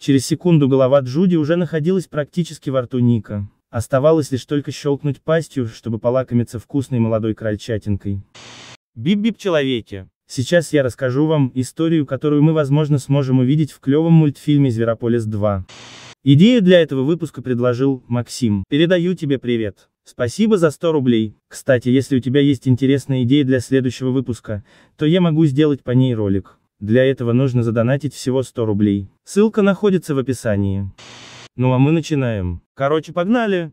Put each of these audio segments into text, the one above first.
Через секунду голова Джуди уже находилась практически во рту Ника. Оставалось лишь только щелкнуть пастью, чтобы полакомиться вкусной молодой крольчатинкой. Бип-бип человеки. Сейчас я расскажу вам историю, которую мы, возможно, сможем увидеть в клевом мультфильме «Зверополис 2». Идею для этого выпуска предложил Максим. Передаю тебе привет. Спасибо за 100 рублей. Кстати, если у тебя есть интересная идея для следующего выпуска, то я могу сделать по ней ролик. Для этого нужно задонатить всего 100 рублей. Ссылка находится в описании. Ну а мы начинаем. Короче, погнали!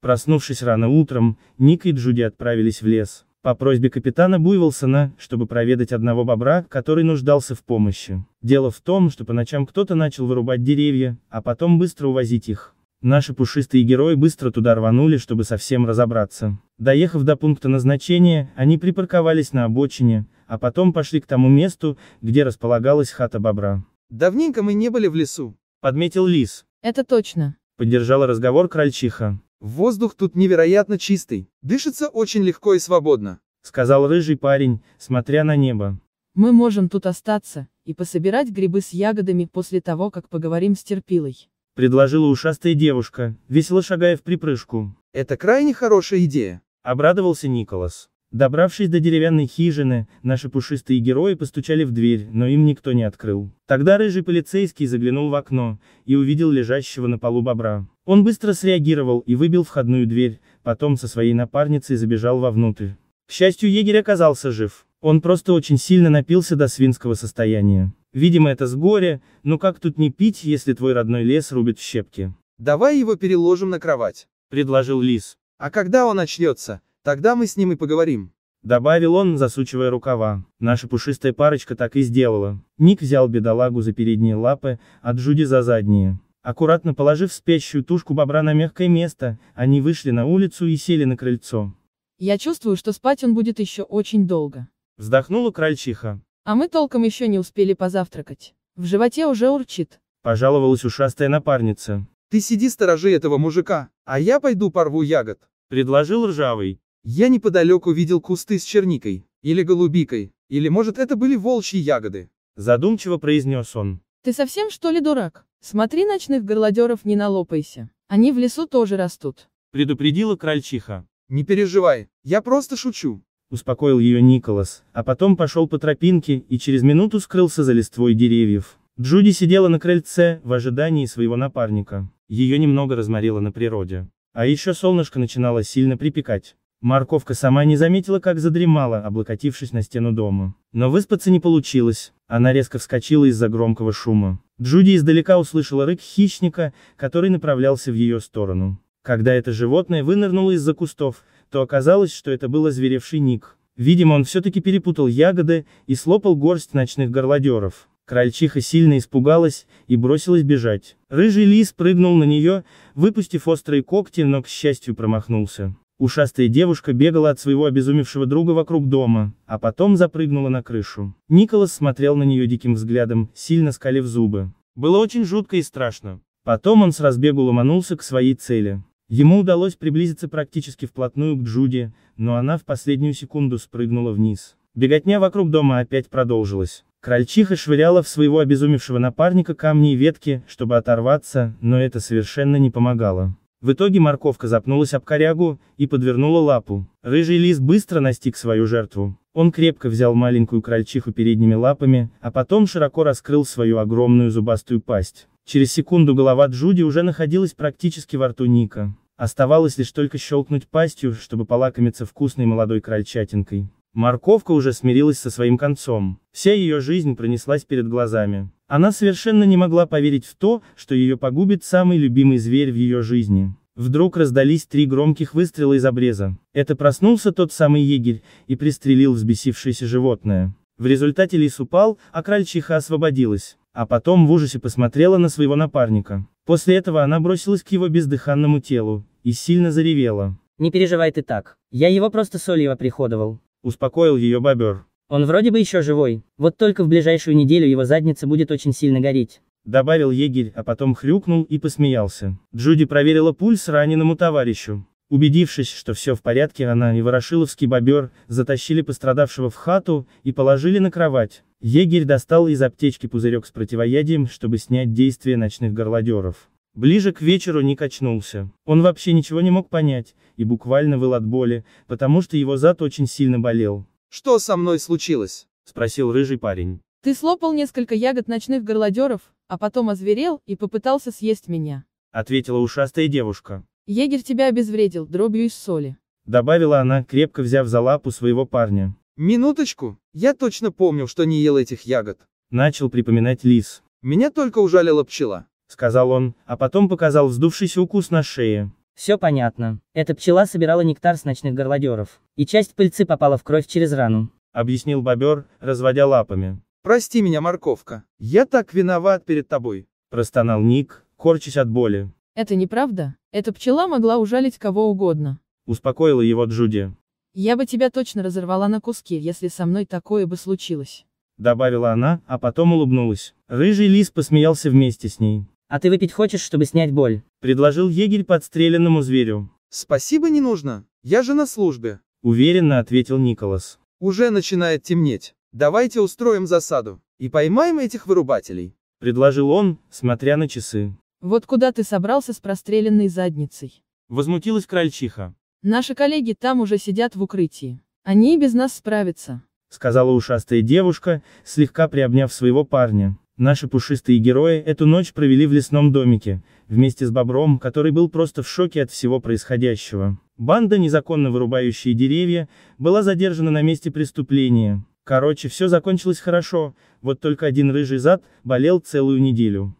Проснувшись рано утром, Ник и Джуди отправились в лес. По просьбе капитана Буйволсона, чтобы проведать одного бобра, который нуждался в помощи. Дело в том, что по ночам кто-то начал вырубать деревья, а потом быстро увозить их. Наши пушистые герои быстро туда рванули, чтобы совсем разобраться. Доехав до пункта назначения, они припарковались на обочине, а потом пошли к тому месту, где располагалась хата бобра. «Давненько мы не были в лесу», — подметил лис. «Это точно», — поддержала разговор крольчиха. «Воздух тут невероятно чистый, дышится очень легко и свободно», — сказал рыжий парень, смотря на небо. «Мы можем тут остаться, и пособирать грибы с ягодами после того, как поговорим с терпилой предложила ушастая девушка, весело шагая в припрыжку. «Это крайне хорошая идея», — обрадовался Николас. Добравшись до деревянной хижины, наши пушистые герои постучали в дверь, но им никто не открыл. Тогда рыжий полицейский заглянул в окно и увидел лежащего на полу бобра. Он быстро среагировал и выбил входную дверь, потом со своей напарницей забежал вовнутрь. К счастью, егерь оказался жив. Он просто очень сильно напился до свинского состояния. Видимо это с горя, но как тут не пить, если твой родной лес рубит в щепки? Давай его переложим на кровать, предложил лис. А когда он очнется, тогда мы с ним и поговорим. Добавил он, засучивая рукава. Наша пушистая парочка так и сделала. Ник взял бедолагу за передние лапы, а Джуди за задние. Аккуратно положив спящую тушку бобра на мягкое место, они вышли на улицу и сели на крыльцо. «Я чувствую, что спать он будет еще очень долго», — вздохнула крольчиха. А мы толком еще не успели позавтракать. В животе уже урчит. Пожаловалась ушастая напарница. Ты сиди сторожи этого мужика, а я пойду порву ягод. Предложил ржавый. Я неподалеку видел кусты с черникой, или голубикой, или может это были волчьи ягоды. Задумчиво произнес он. Ты совсем что ли дурак? Смотри ночных горлодеров не налопайся. Они в лесу тоже растут. Предупредила крольчиха. Не переживай, я просто шучу успокоил ее Николас, а потом пошел по тропинке и через минуту скрылся за листвой деревьев. Джуди сидела на крыльце, в ожидании своего напарника. Ее немного разморило на природе. А еще солнышко начинало сильно припекать. Морковка сама не заметила, как задремала, облокотившись на стену дома. Но выспаться не получилось, она резко вскочила из-за громкого шума. Джуди издалека услышала рык хищника, который направлялся в ее сторону. Когда это животное вынырнуло из-за кустов, то оказалось, что это был озверевший Ник. Видимо, он все-таки перепутал ягоды и слопал горсть ночных горлодеров. Крольчиха сильно испугалась и бросилась бежать. Рыжий лис прыгнул на нее, выпустив острые когти, но, к счастью, промахнулся. Ушастая девушка бегала от своего обезумевшего друга вокруг дома, а потом запрыгнула на крышу. Николас смотрел на нее диким взглядом, сильно скалив зубы. Было очень жутко и страшно. Потом он с разбегу ломанулся к своей цели. Ему удалось приблизиться практически вплотную к Джуди, но она в последнюю секунду спрыгнула вниз. Беготня вокруг дома опять продолжилась. Крольчиха швыряла в своего обезумевшего напарника камни и ветки, чтобы оторваться, но это совершенно не помогало. В итоге морковка запнулась об корягу и подвернула лапу. Рыжий лис быстро настиг свою жертву. Он крепко взял маленькую крольчиху передними лапами, а потом широко раскрыл свою огромную зубастую пасть. Через секунду голова Джуди уже находилась практически во рту Ника. Оставалось лишь только щелкнуть пастью, чтобы полакомиться вкусной молодой крольчатинкой. Морковка уже смирилась со своим концом. Вся ее жизнь пронеслась перед глазами. Она совершенно не могла поверить в то, что ее погубит самый любимый зверь в ее жизни. Вдруг раздались три громких выстрела из обреза. Это проснулся тот самый егерь, и пристрелил взбесившееся животное. В результате лис упал, а крольчиха освободилась. А потом в ужасе посмотрела на своего напарника. После этого она бросилась к его бездыханному телу, и сильно заревела. «Не переживай ты так. Я его просто солью оприходовал». Успокоил ее бобер. «Он вроде бы еще живой, вот только в ближайшую неделю его задница будет очень сильно гореть». Добавил егерь, а потом хрюкнул и посмеялся. Джуди проверила пульс раненому товарищу. Убедившись, что все в порядке, она и ворошиловский бобер затащили пострадавшего в хату и положили на кровать. Егерь достал из аптечки пузырек с противоядием, чтобы снять действие ночных горлодеров. Ближе к вечеру Ник очнулся. Он вообще ничего не мог понять, и буквально выл от боли, потому что его зад очень сильно болел. «Что со мной случилось?» – спросил рыжий парень. «Ты слопал несколько ягод ночных горлодеров, а потом озверел и попытался съесть меня», – ответила ушастая девушка. «Егерь тебя обезвредил дробью из соли», – добавила она, крепко взяв за лапу своего парня. «Минуточку, я точно помню, что не ел этих ягод», – начал припоминать лис. «Меня только ужалила пчела» сказал он, а потом показал вздувшийся укус на шее. Все понятно. Эта пчела собирала нектар с ночных горлодеров. И часть пыльцы попала в кровь через рану. Объяснил бобер, разводя лапами. Прости меня, морковка. Я так виноват перед тобой. Простонал Ник, корчась от боли. Это неправда. Эта пчела могла ужалить кого угодно. Успокоила его Джуди. Я бы тебя точно разорвала на куски, если со мной такое бы случилось. Добавила она, а потом улыбнулась. Рыжий лис посмеялся вместе с ней. «А ты выпить хочешь, чтобы снять боль?» — предложил егерь подстреленному зверю. «Спасибо не нужно, я же на службе», — уверенно ответил Николас. «Уже начинает темнеть. Давайте устроим засаду и поймаем этих вырубателей», — предложил он, смотря на часы. «Вот куда ты собрался с простреленной задницей?» — возмутилась крольчиха. «Наши коллеги там уже сидят в укрытии. Они и без нас справятся», — сказала ушастая девушка, слегка приобняв своего парня. Наши пушистые герои эту ночь провели в лесном домике, вместе с бобром, который был просто в шоке от всего происходящего. Банда, незаконно вырубающая деревья, была задержана на месте преступления. Короче, все закончилось хорошо, вот только один рыжий зад болел целую неделю.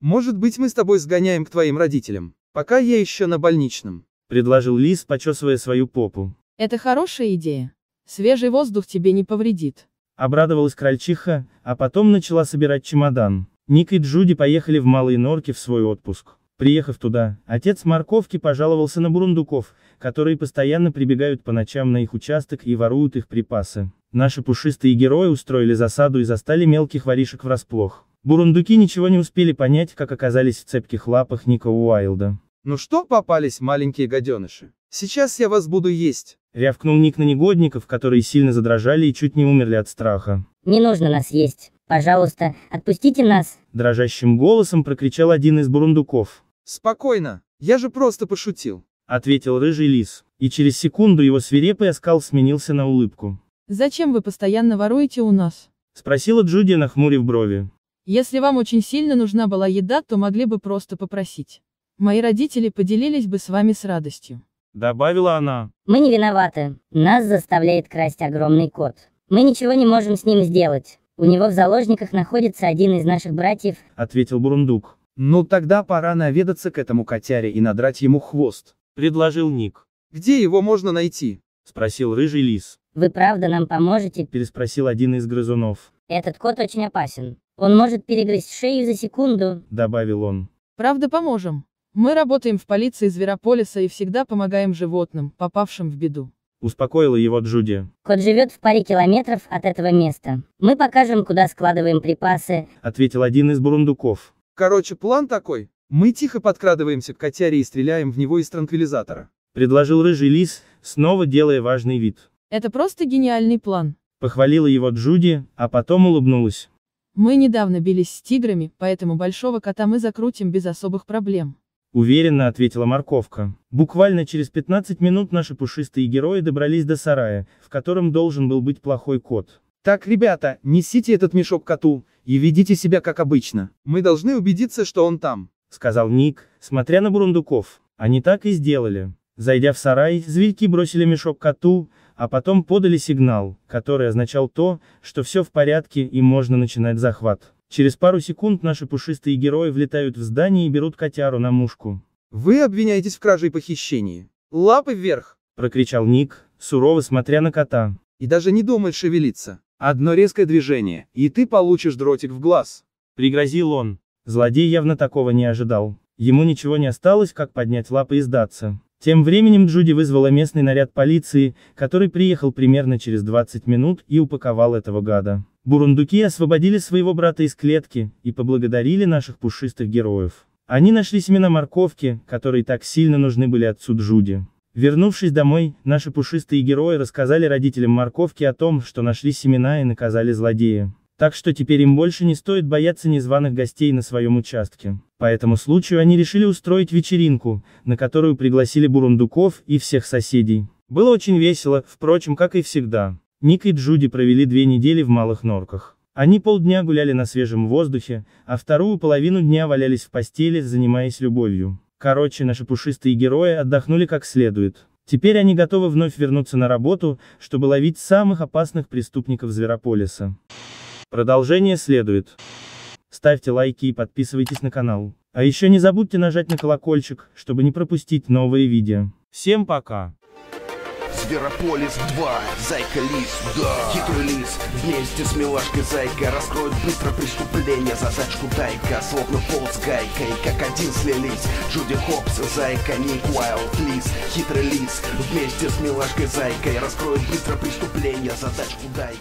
«Может быть мы с тобой сгоняем к твоим родителям, пока я еще на больничном», — предложил Лис, почесывая свою попу. «Это хорошая идея. Свежий воздух тебе не повредит». Обрадовалась крольчиха, а потом начала собирать чемодан. Ник и Джуди поехали в Малые Норки в свой отпуск. Приехав туда, отец морковки пожаловался на бурундуков, которые постоянно прибегают по ночам на их участок и воруют их припасы. Наши пушистые герои устроили засаду и застали мелких воришек врасплох. Бурундуки ничего не успели понять, как оказались в цепких лапах Ника Уайлда. «Ну что попались, маленькие гаденыши?» «Сейчас я вас буду есть!» — рявкнул Ник на негодников, которые сильно задрожали и чуть не умерли от страха. «Не нужно нас есть! Пожалуйста, отпустите нас!» — дрожащим голосом прокричал один из бурундуков. «Спокойно! Я же просто пошутил!» — ответил рыжий лис. И через секунду его свирепый оскал сменился на улыбку. «Зачем вы постоянно воруете у нас?» — спросила Джуди, нахмурив брови. «Если вам очень сильно нужна была еда, то могли бы просто попросить. Мои родители поделились бы с вами с радостью». Добавила она. Мы не виноваты. Нас заставляет красть огромный кот. Мы ничего не можем с ним сделать. У него в заложниках находится один из наших братьев, ответил Бурундук. Ну тогда пора наведаться к этому котяре и надрать ему хвост, предложил Ник. Где его можно найти? Спросил рыжий лис. Вы правда нам поможете? Переспросил один из грызунов. Этот кот очень опасен. Он может перегрызть шею за секунду, добавил он. Правда поможем, мы работаем в полиции Зверополиса и всегда помогаем животным, попавшим в беду. Успокоила его Джуди. Кот живет в паре километров от этого места. Мы покажем, куда складываем припасы. Ответил один из бурундуков. Короче, план такой. Мы тихо подкрадываемся к котяре и стреляем в него из транквилизатора. Предложил рыжий лис, снова делая важный вид. Это просто гениальный план. Похвалила его Джуди, а потом улыбнулась. Мы недавно бились с тиграми, поэтому большого кота мы закрутим без особых проблем. Уверенно ответила морковка. Буквально через 15 минут наши пушистые герои добрались до сарая, в котором должен был быть плохой кот. Так, ребята, несите этот мешок коту, и ведите себя как обычно. Мы должны убедиться, что он там, сказал Ник, смотря на бурундуков. Они так и сделали. Зайдя в сарай, зверьки бросили мешок коту, а потом подали сигнал, который означал то, что все в порядке и можно начинать захват. Через пару секунд наши пушистые герои влетают в здание и берут котяру на мушку. «Вы обвиняетесь в краже и похищении. Лапы вверх!» — прокричал Ник, сурово смотря на кота. «И даже не думай шевелиться. Одно резкое движение, и ты получишь дротик в глаз!» — пригрозил он. Злодей явно такого не ожидал. Ему ничего не осталось, как поднять лапы и сдаться. Тем временем Джуди вызвала местный наряд полиции, который приехал примерно через 20 минут и упаковал этого гада. Бурундуки освободили своего брата из клетки, и поблагодарили наших пушистых героев. Они нашли семена морковки, которые так сильно нужны были отцу Джуди. Вернувшись домой, наши пушистые герои рассказали родителям морковки о том, что нашли семена и наказали злодея. Так что теперь им больше не стоит бояться незваных гостей на своем участке. По этому случаю они решили устроить вечеринку, на которую пригласили бурундуков и всех соседей. Было очень весело, впрочем, как и всегда. Ник и Джуди провели две недели в малых норках. Они полдня гуляли на свежем воздухе, а вторую половину дня валялись в постели, занимаясь любовью. Короче, наши пушистые герои отдохнули как следует. Теперь они готовы вновь вернуться на работу, чтобы ловить самых опасных преступников Зверополиса. Продолжение следует. Ставьте лайки и подписывайтесь на канал. А еще не забудьте нажать на колокольчик, чтобы не пропустить новые видео. Всем пока! Зверополис 2, Зайка Лис, да Хитрый лис вместе с милашкой Зайка Раскроет быстро преступление, задачку Дайка Словно пол с гайкой, как один слились Джуди Хопс, Зайка, Ник Уайлд, Лис Хитрый лис вместе с милашкой Зайкой Раскроет быстро преступление, задачку дайка